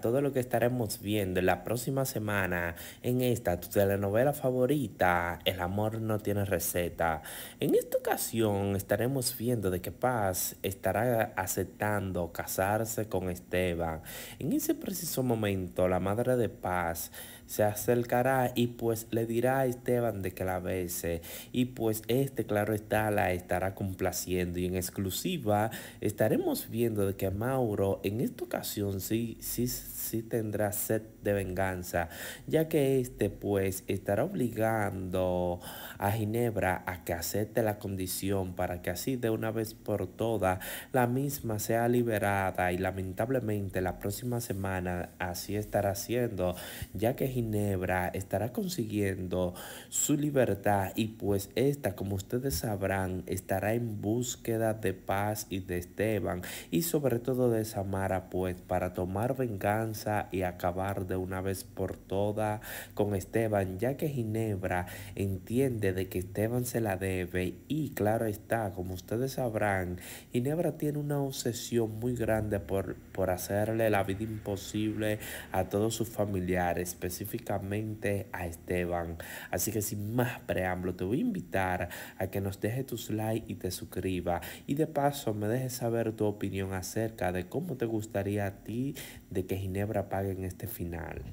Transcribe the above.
todo lo que estaremos viendo en la próxima semana en esta tu telenovela favorita, El amor no tiene receta. En esta ocasión estaremos viendo de que Paz estará aceptando casarse con Esteban. En ese preciso momento, la madre de Paz se acercará y pues le dirá a Esteban de que la bese y pues este claro está la estará complaciendo y en exclusiva estaremos viendo de que Mauro en esta ocasión sí sí, tendrá sed de venganza, ya que este pues estará obligando a Ginebra a que acepte la condición para que así de una vez por todas la misma sea liberada y lamentablemente la próxima semana así estará siendo, ya que Ginebra estará consiguiendo su libertad y pues esta, como ustedes sabrán, estará en búsqueda de paz y de Esteban y sobre todo de Samara pues para tomar venganza y acabar de una vez por todas con Esteban, ya que Ginebra entiende de que Esteban se la debe y claro está, como ustedes sabrán, Ginebra tiene una obsesión muy grande por, por hacerle la vida imposible a todos sus familiares, específicamente a Esteban. Así que sin más preámbulo, te voy a invitar a que nos deje tus like y te suscribas y de paso me dejes saber tu opinión acerca de cómo te gustaría a ti de que Ginebra pague en este final.